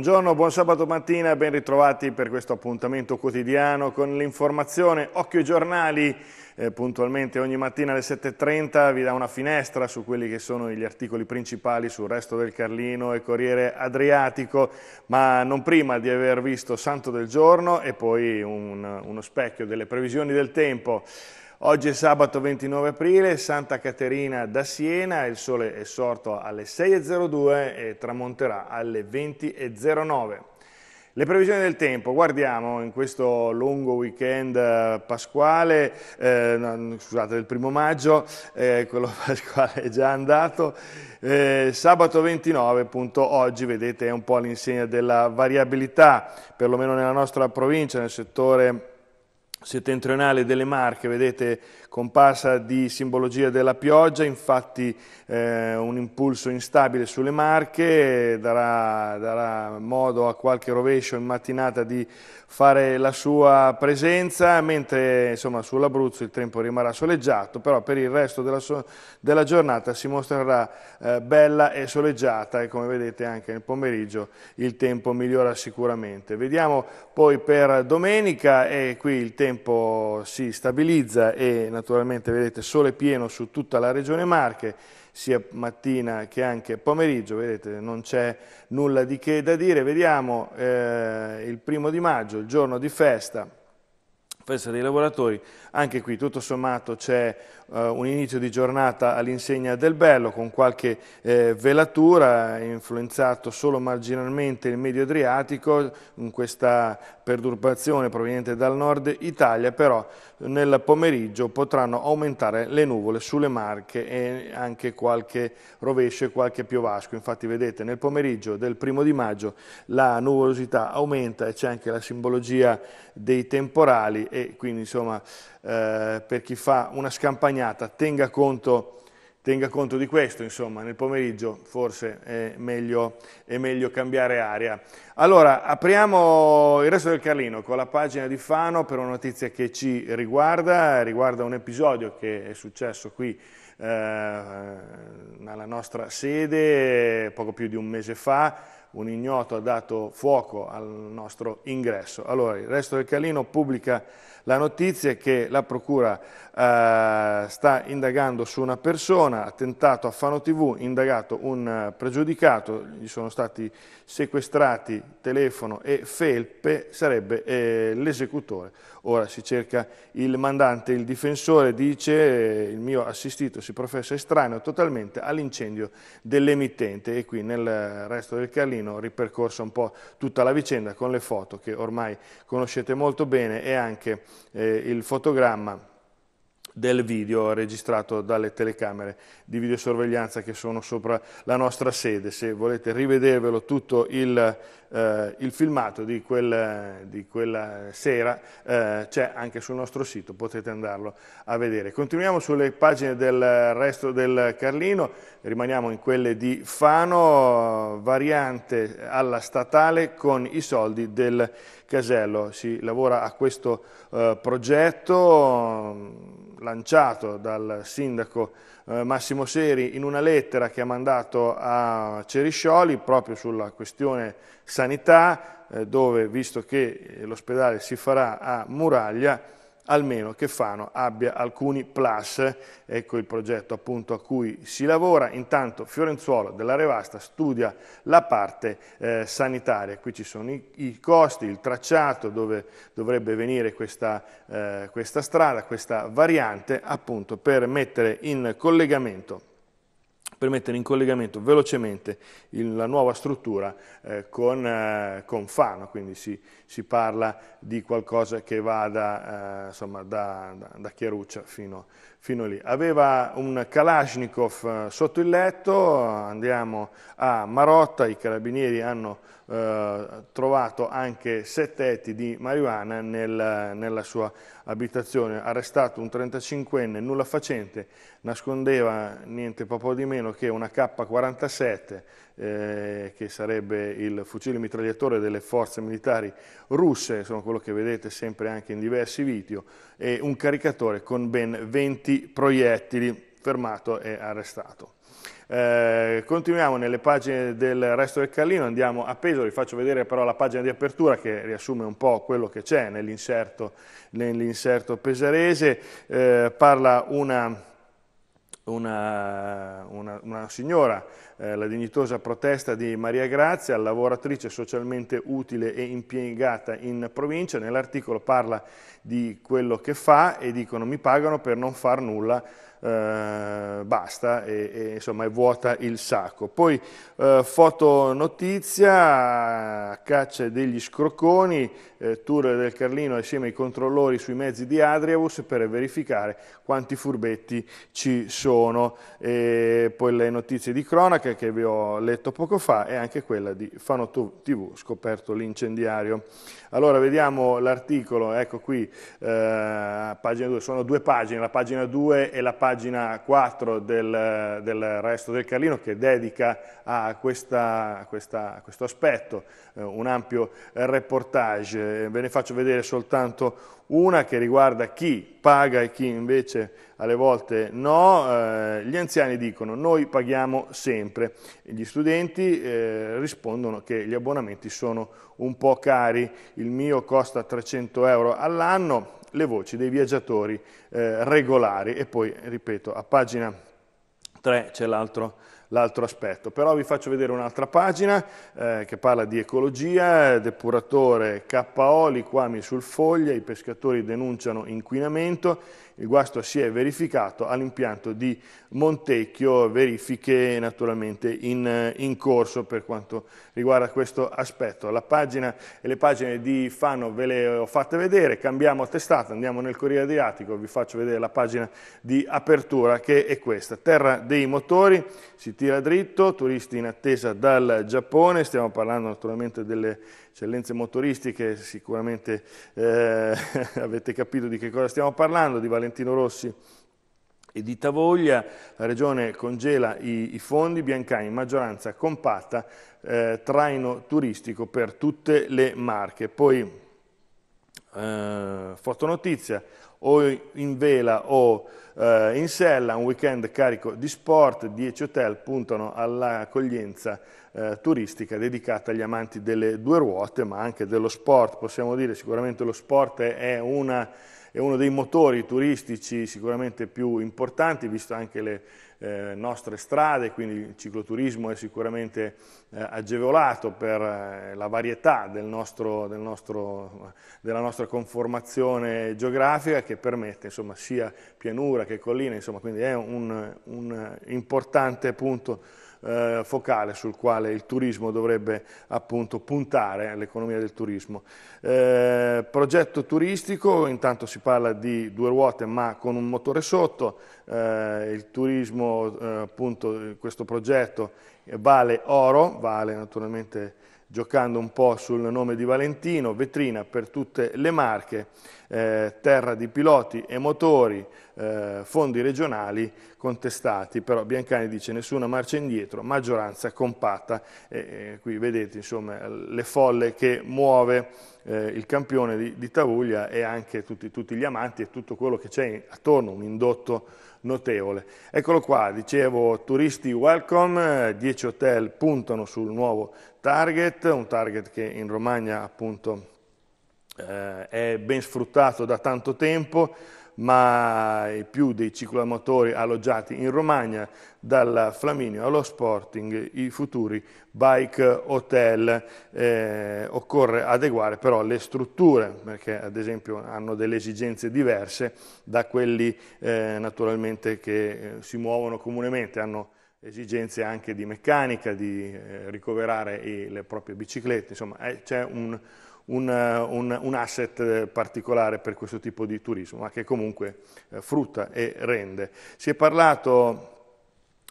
Buongiorno, buon sabato mattina, ben ritrovati per questo appuntamento quotidiano con l'informazione Occhio ai giornali. Eh, puntualmente ogni mattina alle 7.30 vi dà una finestra su quelli che sono gli articoli principali sul resto del Carlino e Corriere Adriatico, ma non prima di aver visto Santo del Giorno e poi un, uno specchio delle previsioni del tempo. Oggi è sabato 29 aprile, Santa Caterina da Siena, il sole è sorto alle 6.02 e tramonterà alle 20.09. Le previsioni del tempo, guardiamo in questo lungo weekend eh, pasquale, eh, scusate, del primo maggio, eh, quello pasquale è già andato, eh, sabato 29, appunto oggi vedete è un po' all'insegna della variabilità, perlomeno nella nostra provincia, nel settore settentrionale delle Marche, vedete comparsa di simbologia della pioggia, infatti eh, un impulso instabile sulle Marche, darà, darà, modo a qualche rovescio in mattinata di fare la sua presenza, mentre insomma, sull'Abruzzo il tempo rimarrà soleggiato, però per il resto della, so della giornata si mostrerà eh, bella e soleggiata e come vedete anche nel pomeriggio il tempo migliora sicuramente. Vediamo poi per domenica e qui il tempo tempo si stabilizza e naturalmente vedete sole pieno su tutta la regione Marche, sia mattina che anche pomeriggio, vedete non c'è nulla di che da dire, vediamo eh, il primo di maggio, il giorno di festa, spesa dei lavoratori, anche qui tutto sommato c'è eh, un inizio di giornata all'insegna del bello con qualche eh, velatura, influenzato solo marginalmente il medio Adriatico, in questa perturbazione proveniente dal nord Italia, però nel pomeriggio potranno aumentare le nuvole sulle Marche e anche qualche rovescio e qualche piovasco. Infatti vedete nel pomeriggio del primo di maggio la nuvolosità aumenta e c'è anche la simbologia dei temporali e quindi insomma eh, per chi fa una scampagnata tenga conto, tenga conto di questo, insomma nel pomeriggio forse è meglio, è meglio cambiare aria. Allora apriamo il resto del Carlino con la pagina di Fano per una notizia che ci riguarda, riguarda un episodio che è successo qui eh, alla nostra sede poco più di un mese fa un ignoto ha dato fuoco al nostro ingresso. Allora, il resto del Calino pubblica la notizia che la Procura eh, sta indagando su una persona, attentato a Fano TV, indagato un eh, pregiudicato, gli sono stati sequestrati telefono e felpe, sarebbe eh, l'esecutore. Ora si cerca il mandante, il difensore dice eh, il mio assistito si professa estraneo totalmente all'incendio dell'emittente e qui nel eh, resto del Calino Torino ripercorsa un po' tutta la vicenda con le foto che ormai conoscete molto bene e anche eh, il fotogramma del video registrato dalle telecamere di videosorveglianza che sono sopra la nostra sede. Se volete rivedervelo tutto il eh, il filmato di, quel, di quella sera eh, c'è anche sul nostro sito, potete andarlo a vedere. Continuiamo sulle pagine del resto del Carlino, rimaniamo in quelle di Fano, variante alla statale con i soldi del casello. Si lavora a questo eh, progetto lanciato dal sindaco eh, Massimo Seri in una lettera che ha mandato a Ceriscioli proprio sulla questione sanità, eh, dove visto che eh, l'ospedale si farà a Muraglia, almeno che Fano abbia alcuni plus, ecco il progetto appunto a cui si lavora, intanto Fiorenzuolo della Revasta studia la parte eh, sanitaria, qui ci sono i, i, costi, il tracciato dove dovrebbe venire questa, eh, questa strada, questa variante appunto per mettere in collegamento per mettere in collegamento velocemente il, la nuova struttura eh, con, eh, con, Fano, quindi si, si, parla di qualcosa che vada eh, insomma, da, da, da Chiaruccia fino, fino, lì. Aveva un Kalashnikov eh, sotto il letto, andiamo a Marotta, i carabinieri hanno eh, trovato anche sette etti di marijuana nel, nella sua abitazione, arrestato un 35enne nulla facente, nascondeva niente poco di meno che una K-47 eh, che sarebbe il fucile mitragliatore delle forze militari russe, sono quello che vedete sempre anche in diversi video, e un caricatore con ben 20 proiettili fermato e arrestato. Eh, continuiamo nelle pagine del resto del Carlino, andiamo a Pesaro, vi faccio vedere però la pagina di apertura che riassume un po' quello che c'è nell'inserto, nell pesarese, eh, parla una... Una, una, una, signora, eh, la dignitosa protesta di Maria Grazia, lavoratrice socialmente utile e impiegata in provincia, nell'articolo parla di quello che fa e dicono mi pagano per non far nulla eh, basta, e, e, insomma è vuota il sacco. Poi eh, notizia, caccia degli scrocconi, eh, tour del Carlino assieme ai controllori sui mezzi di Adriavus per verificare quanti furbetti ci sono. E poi le notizie di cronaca che vi ho letto poco fa e anche quella di Fanotto TV, scoperto l'incendiario. Allora vediamo l'articolo, ecco qui, eh, pagina 2, sono due pagine, la pagina 2 e la pagina pagina 4 del, del, resto del Carlino che dedica a, questa, a, questa, a questo aspetto eh, un ampio reportage. Eh, ve ne faccio vedere soltanto una che riguarda chi paga e chi invece alle volte no, eh, gli anziani dicono noi paghiamo sempre, gli studenti eh, rispondono che gli abbonamenti sono un po' cari, il mio costa 300 euro all'anno, le voci dei viaggiatori eh, regolari e poi, ripeto, a pagina 3 c'è l'altro l'altro aspetto. Però vi faccio vedere un'altra pagina eh, che parla di ecologia, depuratore KO, liquami sul foglia, i pescatori denunciano inquinamento il guasto si è verificato all'impianto di Montecchio, verifiche naturalmente in, in, corso per quanto riguarda questo aspetto. La pagina e le pagine di Fano ve le ho fatte vedere, cambiamo testata, andiamo nel Corriere Adriatico, vi faccio vedere la pagina di apertura che è questa. Terra dei motori, si tira dritto, turisti in attesa dal Giappone, stiamo parlando naturalmente delle eccellenze motoristiche, sicuramente eh, avete capito di che cosa stiamo parlando, di Valentino Rossi e di Tavoglia, la Regione congela i, i fondi, Biancani, maggioranza compatta, eh, traino turistico per tutte le marche. Poi, eh, fotonotizia, o in vela o eh, in sella, un weekend carico di sport, 10 hotel puntano all'accoglienza eh, turistica dedicata agli amanti delle due ruote, ma anche dello sport, possiamo dire sicuramente lo sport è una è uno dei motori turistici sicuramente più importanti, visto anche le eh, nostre strade, quindi il cicloturismo è sicuramente eh, agevolato per eh, la varietà del nostro, del nostro, della nostra conformazione geografica che permette insomma, sia pianura che collina, insomma, quindi è un, un importante punto eh, focale sul quale il turismo dovrebbe appunto puntare, l'economia del turismo. Eh, progetto turistico, intanto si parla di due ruote ma con un motore sotto, eh, il turismo eh, appunto questo progetto vale oro, vale naturalmente giocando un po' sul nome di Valentino, vetrina per tutte le marche eh, terra di piloti e motori, eh, fondi regionali contestati, però Biancani dice nessuna marcia indietro, maggioranza compatta, e, qui vedete insomma, le folle che muove eh, il campione di, di, Tavuglia e anche tutti, tutti, gli amanti e tutto quello che c'è attorno, un indotto notevole. Eccolo qua, dicevo, turisti welcome, 10 eh, hotel puntano sul nuovo target, un target che in Romagna appunto eh, è ben sfruttato da tanto tempo, ma è più dei ciclomotori alloggiati in Romagna, dal Flaminio allo Sporting, i futuri bike hotel. Eh, occorre adeguare però le strutture, perché ad esempio hanno delle esigenze diverse da quelli eh, naturalmente che eh, si muovono comunemente, hanno esigenze anche di meccanica, di eh, ricoverare eh, le proprie biciclette, insomma c'è un un, eh, un, un, asset eh, particolare per questo tipo di turismo, ma che comunque eh, frutta e rende. Si è parlato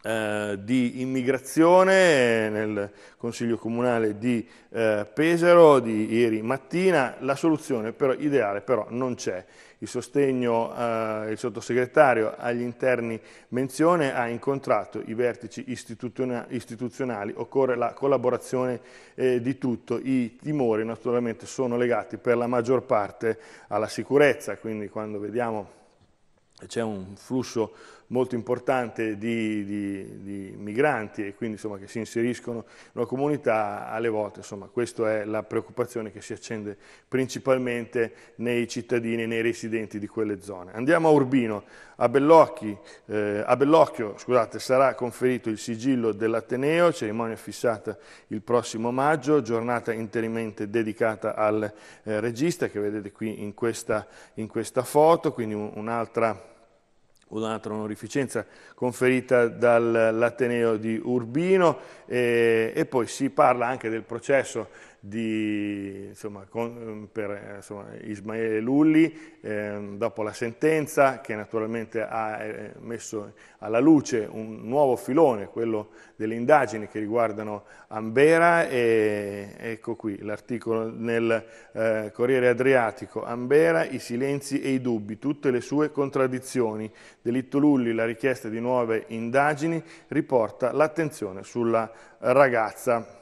eh, di immigrazione nel Consiglio Comunale di eh, Pesaro di ieri mattina. La soluzione però, ideale però non c'è. Il sostegno, eh, il sottosegretario agli interni Menzione ha incontrato i vertici istituzionali, occorre la collaborazione eh, di tutto. I timori naturalmente sono legati per la maggior parte alla sicurezza, quindi quando vediamo c'è un flusso molto importante di, di, di migranti e quindi insomma, che si inseriscono in una comunità, alle volte insomma, questa è la preoccupazione che si accende principalmente nei cittadini e nei residenti di quelle zone. Andiamo a Urbino, a, Bellocchi, eh, a Bellocchio scusate, sarà conferito il sigillo dell'Ateneo, cerimonia fissata il prossimo maggio, giornata interamente dedicata al eh, regista che vedete qui in questa, in questa foto, quindi un'altra un'altra onorificenza conferita dall'Ateneo di Urbino e, eh, e poi si parla anche del processo di, insomma, con, ehm, per eh, insomma, Ismaele Lulli, eh, dopo la sentenza che naturalmente ha eh, messo alla luce un nuovo filone, quello delle indagini che riguardano Ambera e ecco qui l'articolo nel eh, Corriere Adriatico, Ambera, i silenzi e i dubbi, tutte le sue contraddizioni, delitto Lulli, la richiesta di nuove indagini riporta l'attenzione sulla ragazza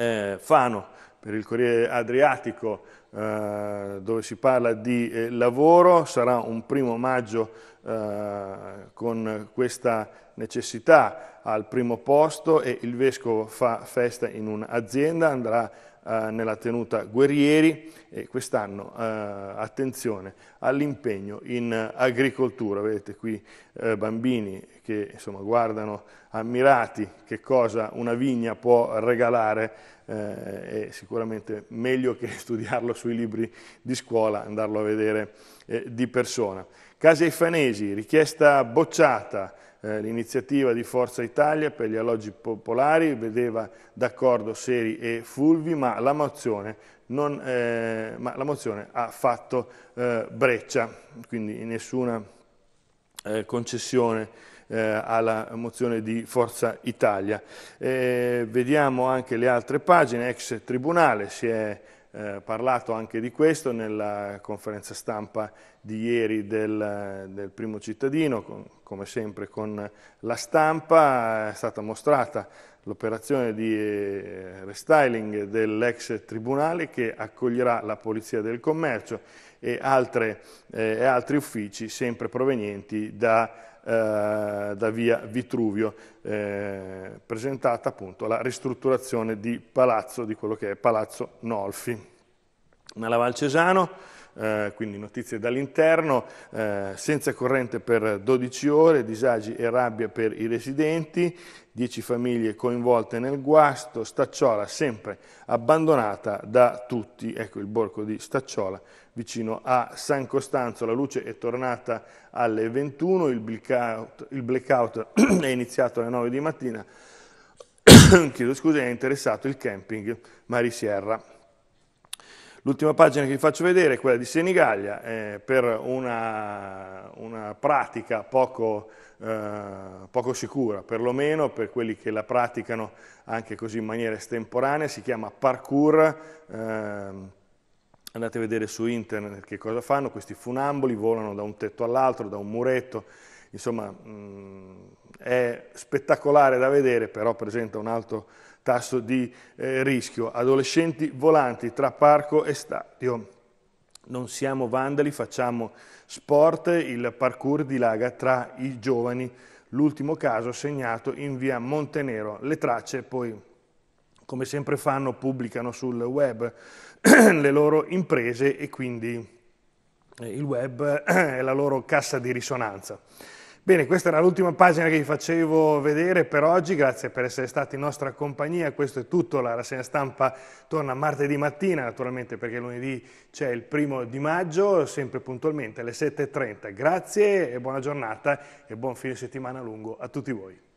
eh, Fano, per il Corriere Adriatico, eh, dove si parla di eh, lavoro, sarà un primo maggio eh, con questa necessità al primo posto e il Vescovo fa festa in un'azienda, andrà a eh, nella tenuta guerrieri e quest'anno eh, attenzione all'impegno in agricoltura. Vedete qui eh, bambini che insomma, guardano ammirati che cosa una vigna può regalare eh, è sicuramente meglio che studiarlo sui libri di scuola, andarlo a vedere eh, di persona. Casi Aifanesi, richiesta bocciata, eh, l'iniziativa di Forza Italia per gli alloggi popolari vedeva d'accordo Seri e Fulvi, ma la mozione, non, eh, ma la mozione ha fatto eh, breccia, quindi nessuna eh, concessione eh, alla mozione di Forza Italia. vediamo anche le altre pagine, ex tribunale si è eh, parlato anche di questo nella conferenza stampa di ieri del, del primo cittadino, con, come sempre con la stampa, è stata mostrata l'operazione di eh, restyling dell'ex tribunale che accoglierà la Polizia del Commercio e, altre, eh, e altri uffici sempre provenienti da eh, da via Vitruvio, eh, presentata appunto la ristrutturazione di palazzo, di quello che è Palazzo Nolfi. Nella Valcesano eh, quindi notizie dall'interno, eh, senza corrente per 12 ore, disagi e rabbia per i residenti, 10 famiglie coinvolte nel guasto, Stacciola sempre abbandonata da tutti, ecco il borgo di Stacciola vicino a San Costanzo, la luce è tornata alle 21, il blackout, il blackout è iniziato alle 9 di mattina, chiedo scusa, è interessato il camping Marisierra. L'ultima pagina che vi faccio vedere è quella di Senigallia, eh, per una, una pratica poco, eh, poco, sicura, perlomeno per quelli che la praticano anche così in maniera estemporanea, si chiama parkour, eh, andate a vedere su internet che cosa fanno, questi funamboli volano da un tetto all'altro, da un muretto, insomma mh, mm, è spettacolare da vedere, però presenta un alto tasso di eh, rischio, adolescenti volanti tra parco e stadio. Non siamo vandali, facciamo sport, il parkour dilaga tra i giovani. L'ultimo caso segnato in via Montenero. Le tracce poi come sempre fanno, pubblicano sul web le loro imprese e quindi eh, il web è la loro cassa di risonanza. Bene, questa era l'ultima pagina che vi facevo vedere per oggi, grazie per essere stati in nostra compagnia, questo è tutto, la rassegna stampa torna martedì mattina, naturalmente perché lunedì c'è il primo di maggio, sempre puntualmente alle 7.30. Grazie e buona giornata e buon fine settimana lungo a tutti voi.